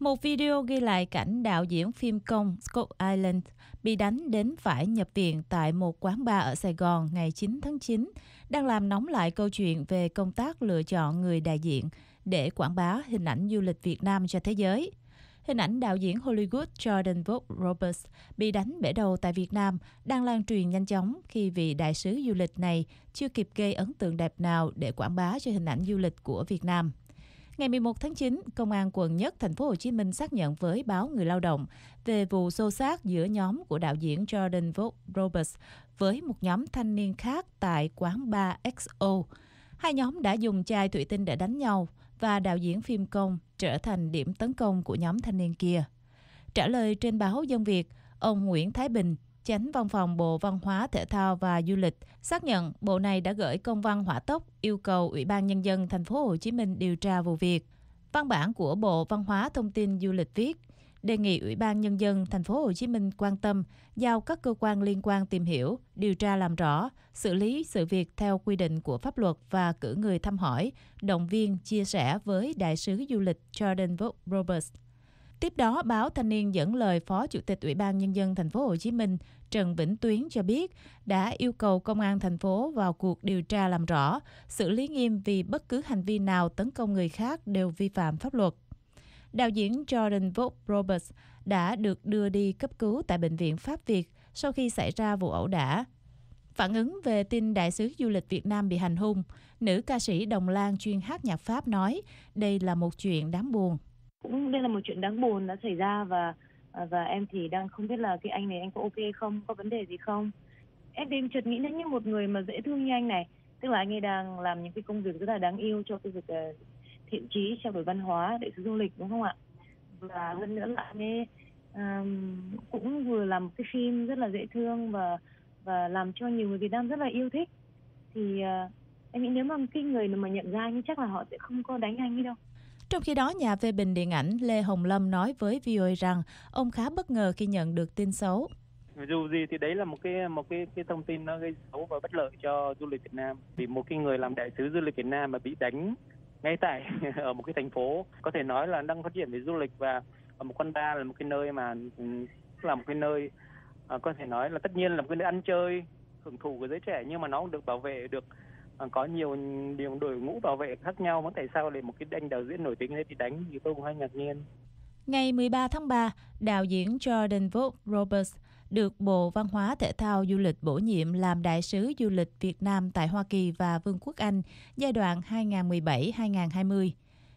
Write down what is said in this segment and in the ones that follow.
Một video ghi lại cảnh đạo diễn phim công Scott Island bị đánh đến phải nhập viện tại một quán bar ở Sài Gòn ngày 9 tháng 9 đang làm nóng lại câu chuyện về công tác lựa chọn người đại diện để quảng bá hình ảnh du lịch Việt Nam cho thế giới. Hình ảnh đạo diễn Hollywood Jordan Vogt Roberts bị đánh bể đầu tại Việt Nam đang lan truyền nhanh chóng khi vị đại sứ du lịch này chưa kịp gây ấn tượng đẹp nào để quảng bá cho hình ảnh du lịch của Việt Nam. Ngày 11 tháng 9, Công an quận Nhất thành phố Hồ Chí Minh xác nhận với báo Người Lao động về vụ xô xát giữa nhóm của đạo diễn Jordan Roberts với một nhóm thanh niên khác tại quán bar XO. Hai nhóm đã dùng chai thủy tinh để đánh nhau và đạo diễn phim công trở thành điểm tấn công của nhóm thanh niên kia. Trả lời trên báo Dân Việt, ông Nguyễn Thái Bình, Chánh Văn phòng Bộ Văn hóa Thể thao và Du lịch xác nhận bộ này đã gửi công văn hỏa tốc yêu cầu Ủy ban Nhân dân Thành phố Hồ Chí Minh điều tra vụ việc. Văn bản của Bộ Văn hóa Thông tin Du lịch viết đề nghị Ủy ban Nhân dân Thành phố Hồ Chí Minh quan tâm giao các cơ quan liên quan tìm hiểu, điều tra làm rõ, xử lý sự việc theo quy định của pháp luật và cử người thăm hỏi, động viên, chia sẻ với Đại sứ Du lịch Jordan Roberts Tiếp đó, báo Thanh niên dẫn lời Phó Chủ tịch Ủy ban nhân dân thành phố Hồ Chí Minh Trần Vĩnh Tuyến cho biết đã yêu cầu công an thành phố vào cuộc điều tra làm rõ, xử lý nghiêm vì bất cứ hành vi nào tấn công người khác đều vi phạm pháp luật. Đạo diễn Jordan Vogt Roberts đã được đưa đi cấp cứu tại bệnh viện Pháp Việt sau khi xảy ra vụ ẩu đả. Phản ứng về tin đại sứ du lịch Việt Nam bị hành hung, nữ ca sĩ Đồng Lan chuyên hát nhạc Pháp nói đây là một chuyện đáng buồn cũng đây là một chuyện đáng buồn đã xảy ra và à, và em thì đang không biết là cái anh này anh có ok không có vấn đề gì không em thì em chợt nghĩ đến như một người mà dễ thương như anh này tức là anh ấy đang làm những cái công việc rất là đáng yêu cho cái việc à, thiện trí trao đổi văn hóa để sứ du lịch đúng không ạ và hơn nữa là anh ấy um, cũng vừa làm một cái phim rất là dễ thương và và làm cho nhiều người Việt Nam rất là yêu thích thì uh, em nghĩ nếu mà cái người mà nhận ra nhưng chắc là họ sẽ không có đánh anh ấy đâu trong khi đó, nhà phê bình điện ảnh Lê Hồng Lâm nói với VOA rằng ông khá bất ngờ khi nhận được tin xấu dù gì thì đấy là một cái một cái cái thông tin nó gây xấu và bất lợi cho du lịch Việt Nam vì một cái người làm đại sứ du lịch Việt Nam mà bị đánh ngay tại ở một cái thành phố có thể nói là đang phát triển về du lịch và ở một con ta là một cái nơi mà ừ, là một cái nơi à, có thể nói là tất nhiên là một cái nơi ăn chơi hưởng thụ của giới trẻ nhưng mà nó cũng được bảo vệ được Ờ, có nhiều điều đội ngũ bảo vệ khác nhau mà tại sao lại một cái anh đạo diễn nổi tiếng thế thì đánh thì tôi cũng hơi ngạc nhiên Ngày 13 tháng 3, đạo diễn Jordan Vogt Roberts được Bộ Văn hóa Thể thao Du lịch bổ nhiệm làm đại sứ du lịch Việt Nam tại Hoa Kỳ và Vương quốc Anh giai đoạn 2017-2020.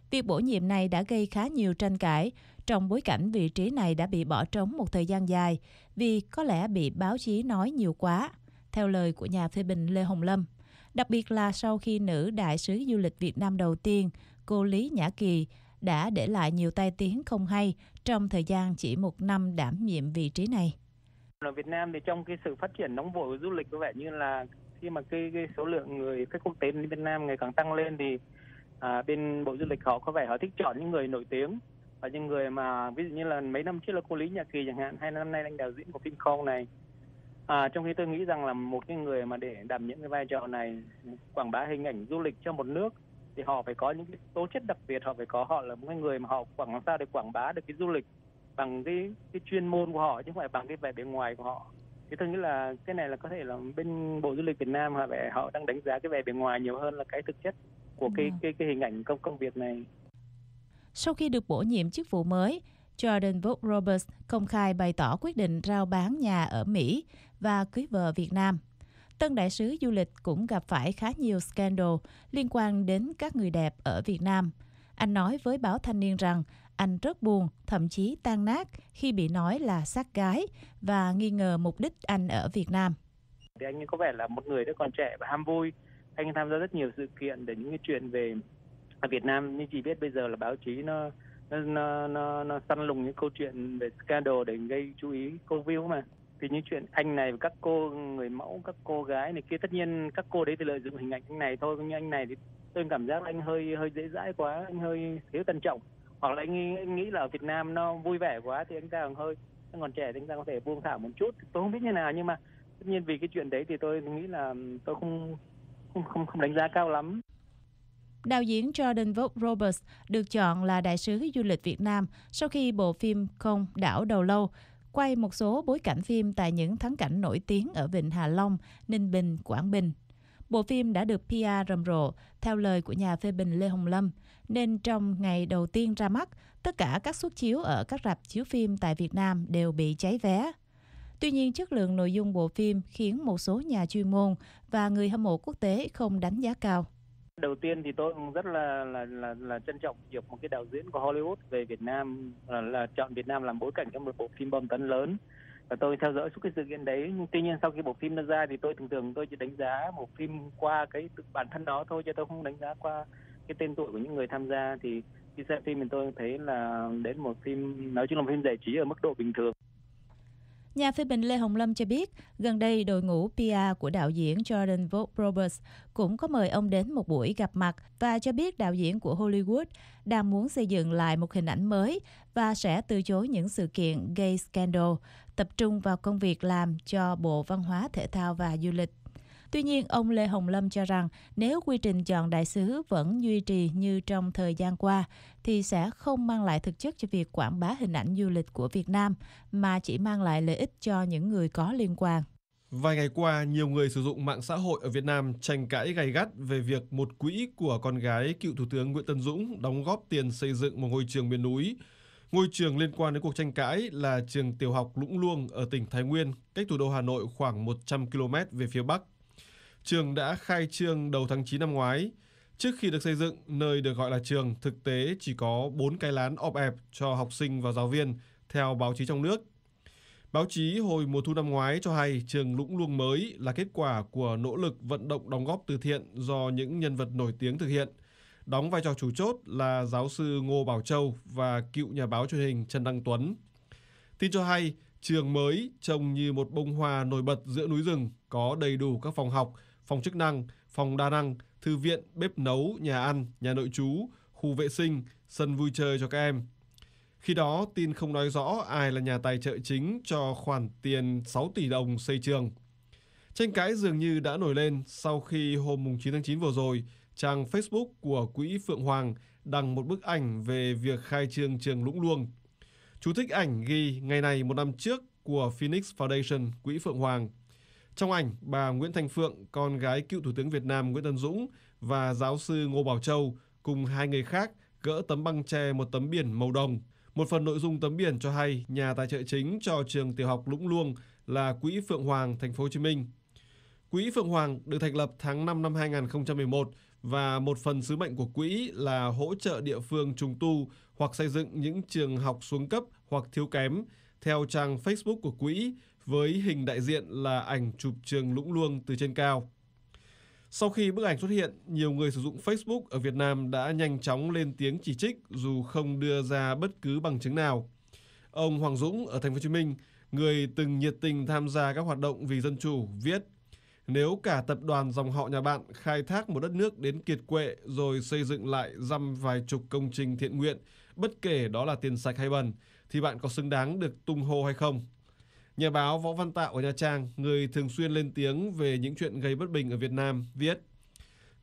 Việc bổ nhiệm này đã gây khá nhiều tranh cãi, trong bối cảnh vị trí này đã bị bỏ trống một thời gian dài vì có lẽ bị báo chí nói nhiều quá, theo lời của nhà phê bình Lê Hồng Lâm đặc biệt là sau khi nữ đại sứ du lịch Việt Nam đầu tiên, cô Lý Nhã Kỳ, đã để lại nhiều tai tiếng không hay trong thời gian chỉ một năm đảm nhiệm vị trí này. Ở Việt Nam thì trong cái sự phát triển nóng vội của du lịch có vẻ như là khi mà cái, cái số lượng người khách quốc tế đến Việt Nam ngày càng tăng lên thì à, bên Bộ Du lịch họ có vẻ họ thích chọn những người nổi tiếng và những người mà ví dụ như là mấy năm trước là cô Lý Nhã Kỳ chẳng hạn hay năm nay anh đạo diễn của phim Khôn này À, trong khi tôi nghĩ rằng là một cái người mà để đảm những cái vai trò này quảng bá hình ảnh du lịch cho một nước thì họ phải có những cái tố chất đặc biệt họ phải có họ là một cái người mà họ quảng làm sao để quảng bá được cái du lịch bằng cái cái chuyên môn của họ chứ không phải bằng cái vẻ bề ngoài của họ thì tôi nghĩ là cái này là có thể là bên bộ du lịch Việt Nam họ vẻ họ đang đánh giá cái vẻ bề ngoài nhiều hơn là cái thực chất của cái ừ. cái cái hình ảnh công công việc này sau khi được bổ nhiệm chức vụ mới Jordan Vogt Roberts công khai bày tỏ quyết định rao bán nhà ở Mỹ và cưới vợ Việt Nam. Tân đại sứ du lịch cũng gặp phải khá nhiều scandal liên quan đến các người đẹp ở Việt Nam. Anh nói với báo Thanh niên rằng anh rất buồn, thậm chí tan nát khi bị nói là sát gái và nghi ngờ mục đích anh ở Việt Nam. Thì anh có vẻ là một người rất còn trẻ và ham vui. Anh tham gia rất nhiều sự kiện để những cái chuyện về Việt Nam như chỉ biết bây giờ là báo chí nó nó nó nó, nó săn lùng những câu chuyện về scandal để gây chú ý câu view mà thì những chuyện anh này và các cô người mẫu các cô gái này kia tất nhiên các cô đấy thì lợi dụng hình ảnh anh này thôi nhưng anh này thì tôi cảm giác anh hơi hơi dễ dãi quá anh hơi thiếu tân trọng hoặc là anh, anh nghĩ là ở Việt Nam nó vui vẻ quá thì anh ta còn hơi anh còn trẻ thì anh ta có thể buông thả một chút tôi không biết như nào nhưng mà tất nhiên vì cái chuyện đấy thì tôi nghĩ là tôi không không không, không đánh giá cao lắm Đạo diễn Jordan Vogt Roberts được chọn là đại sứ du lịch Việt Nam sau khi bộ phim Không đảo đầu lâu quay một số bối cảnh phim tại những thắng cảnh nổi tiếng ở Vịnh hà Long, Ninh Bình, Quảng Bình. Bộ phim đã được PR rầm rộ, theo lời của nhà phê bình Lê Hồng Lâm, nên trong ngày đầu tiên ra mắt, tất cả các suất chiếu ở các rạp chiếu phim tại Việt Nam đều bị cháy vé. Tuy nhiên, chất lượng nội dung bộ phim khiến một số nhà chuyên môn và người hâm mộ quốc tế không đánh giá cao. Đầu tiên thì tôi cũng rất là là là, là trân trọng việc một cái đạo diễn của Hollywood về Việt Nam là, là chọn Việt Nam làm bối cảnh cho một bộ phim bom tấn lớn và tôi theo dõi suốt cái sự kiện đấy tuy nhiên sau khi bộ phim nó ra thì tôi thường thường tôi chỉ đánh giá một phim qua cái bản thân nó thôi chứ tôi không đánh giá qua cái tên tuổi của những người tham gia thì khi xem phim thì tôi thấy là đến một phim nói chung là một phim giải trí ở mức độ bình thường Nhà phê bình Lê Hồng Lâm cho biết, gần đây đội ngũ PR của đạo diễn Jordan Vogt Roberts cũng có mời ông đến một buổi gặp mặt và cho biết đạo diễn của Hollywood đang muốn xây dựng lại một hình ảnh mới và sẽ từ chối những sự kiện gây scandal, tập trung vào công việc làm cho Bộ Văn hóa, Thể thao và Du lịch. Tuy nhiên, ông Lê Hồng Lâm cho rằng nếu quy trình chọn đại sứ vẫn duy trì như trong thời gian qua, thì sẽ không mang lại thực chất cho việc quảng bá hình ảnh du lịch của Việt Nam, mà chỉ mang lại lợi ích cho những người có liên quan. Vài ngày qua, nhiều người sử dụng mạng xã hội ở Việt Nam tranh cãi gay gắt về việc một quỹ của con gái cựu Thủ tướng Nguyễn Tân Dũng đóng góp tiền xây dựng một ngôi trường miền núi. Ngôi trường liên quan đến cuộc tranh cãi là trường tiểu học Lũng Luông ở tỉnh Thái Nguyên, cách thủ đô Hà Nội khoảng 100 km về phía Bắc. Trường đã khai trương đầu tháng 9 năm ngoái. Trước khi được xây dựng, nơi được gọi là trường thực tế chỉ có 4 cái lán ọp ẹp cho học sinh và giáo viên, theo báo chí trong nước. Báo chí hồi mùa thu năm ngoái cho hay trường Lũng Luông mới là kết quả của nỗ lực vận động đóng góp từ thiện do những nhân vật nổi tiếng thực hiện. Đóng vai trò chủ chốt là giáo sư Ngô Bảo Châu và cựu nhà báo truyền hình Trần Đăng Tuấn. Tin cho hay, trường mới trông như một bông hoa nổi bật giữa núi rừng, có đầy đủ các phòng học, phòng chức năng, phòng đa năng, thư viện, bếp nấu, nhà ăn, nhà nội trú, khu vệ sinh, sân vui chơi cho các em. Khi đó, tin không nói rõ ai là nhà tài trợ chính cho khoản tiền 6 tỷ đồng xây trường. Tranh cãi dường như đã nổi lên sau khi hôm 9 tháng 9 vừa rồi, trang Facebook của Quỹ Phượng Hoàng đăng một bức ảnh về việc khai trương trường Lũng Luông. Chú thích ảnh ghi ngày này một năm trước của Phoenix Foundation, Quỹ Phượng Hoàng trong ảnh, bà Nguyễn Thành Phượng, con gái cựu Thủ tướng Việt Nam Nguyễn Tân Dũng và giáo sư Ngô Bảo Châu cùng hai người khác gỡ tấm băng tre một tấm biển màu đồng. Một phần nội dung tấm biển cho hay nhà tài trợ chính cho trường tiểu học Lũng Luông là Quỹ Phượng Hoàng, thành phố Hồ Chí Minh. Quỹ Phượng Hoàng được thành lập tháng 5 năm 2011 và một phần sứ mệnh của quỹ là hỗ trợ địa phương trùng tu hoặc xây dựng những trường học xuống cấp hoặc thiếu kém. Theo trang Facebook của quỹ, với hình đại diện là ảnh chụp trường Lũng Luông từ trên cao. Sau khi bức ảnh xuất hiện, nhiều người sử dụng Facebook ở Việt Nam đã nhanh chóng lên tiếng chỉ trích dù không đưa ra bất cứ bằng chứng nào. Ông Hoàng Dũng ở thành phố Hồ Chí Minh, người từng nhiệt tình tham gia các hoạt động vì dân chủ, viết: "Nếu cả tập đoàn dòng họ nhà bạn khai thác một đất nước đến kiệt quệ rồi xây dựng lại dăm vài chục công trình thiện nguyện, bất kể đó là tiền sạch hay bẩn, thì bạn có xứng đáng được tung hô hay không?" Nhà báo Võ Văn Tạo ở Nha Trang, người thường xuyên lên tiếng về những chuyện gây bất bình ở Việt Nam, viết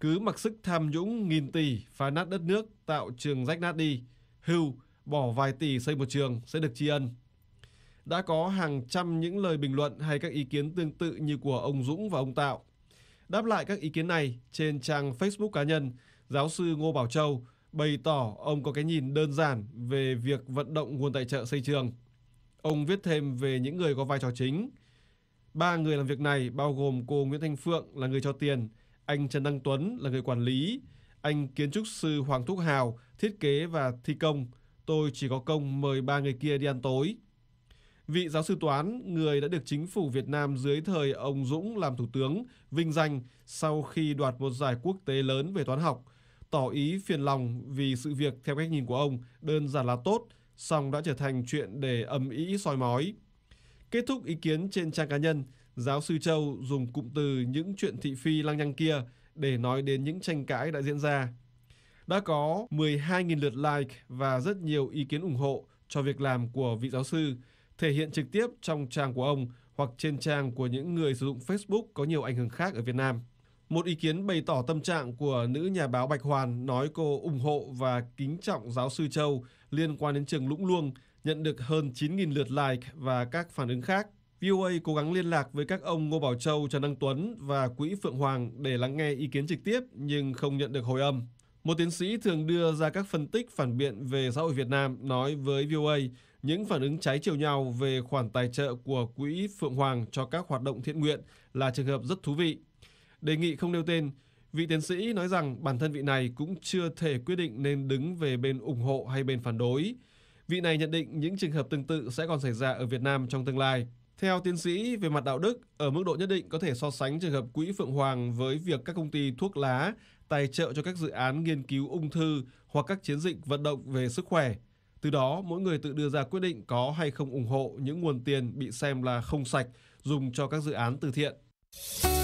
Cứ mặc sức tham nhũng nghìn tỷ, phá nát đất nước, tạo trường rách nát đi, hưu, bỏ vài tỷ xây một trường sẽ được tri ân. Đã có hàng trăm những lời bình luận hay các ý kiến tương tự như của ông Dũng và ông Tạo. Đáp lại các ý kiến này, trên trang Facebook cá nhân, giáo sư Ngô Bảo Châu bày tỏ ông có cái nhìn đơn giản về việc vận động nguồn tài trợ xây trường – Ông viết thêm về những người có vai trò chính. Ba người làm việc này bao gồm cô Nguyễn Thanh Phượng là người cho tiền, anh Trần Đăng Tuấn là người quản lý, anh kiến trúc sư Hoàng Thúc Hào thiết kế và thi công. Tôi chỉ có công mời ba người kia đi ăn tối. Vị giáo sư toán, người đã được chính phủ Việt Nam dưới thời ông Dũng làm thủ tướng, vinh danh sau khi đoạt một giải quốc tế lớn về toán học, tỏ ý phiền lòng vì sự việc theo cách nhìn của ông đơn giản là tốt – song đã trở thành chuyện để ầm ĩ soi mói. Kết thúc ý kiến trên trang cá nhân, giáo sư Châu dùng cụm từ những chuyện thị phi lăng nhăng kia để nói đến những tranh cãi đã diễn ra. Đã có 12.000 lượt like và rất nhiều ý kiến ủng hộ cho việc làm của vị giáo sư, thể hiện trực tiếp trong trang của ông hoặc trên trang của những người sử dụng Facebook có nhiều ảnh hưởng khác ở Việt Nam. Một ý kiến bày tỏ tâm trạng của nữ nhà báo Bạch Hoàn nói cô ủng hộ và kính trọng giáo sư Châu liên quan đến trường Lũng Luông nhận được hơn 9.000 lượt like và các phản ứng khác. VOA cố gắng liên lạc với các ông Ngô Bảo Châu, Trần Đăng Tuấn và Quỹ Phượng Hoàng để lắng nghe ý kiến trực tiếp nhưng không nhận được hồi âm. Một tiến sĩ thường đưa ra các phân tích phản biện về xã hội Việt Nam nói với VOA những phản ứng trái chiều nhau về khoản tài trợ của Quỹ Phượng Hoàng cho các hoạt động thiện nguyện là trường hợp rất thú vị. Đề nghị không nêu tên, Vị tiến sĩ nói rằng bản thân vị này cũng chưa thể quyết định nên đứng về bên ủng hộ hay bên phản đối. Vị này nhận định những trường hợp tương tự sẽ còn xảy ra ở Việt Nam trong tương lai. Theo tiến sĩ, về mặt đạo đức, ở mức độ nhất định có thể so sánh trường hợp quỹ Phượng Hoàng với việc các công ty thuốc lá tài trợ cho các dự án nghiên cứu ung thư hoặc các chiến dịch vận động về sức khỏe. Từ đó, mỗi người tự đưa ra quyết định có hay không ủng hộ những nguồn tiền bị xem là không sạch dùng cho các dự án từ thiện.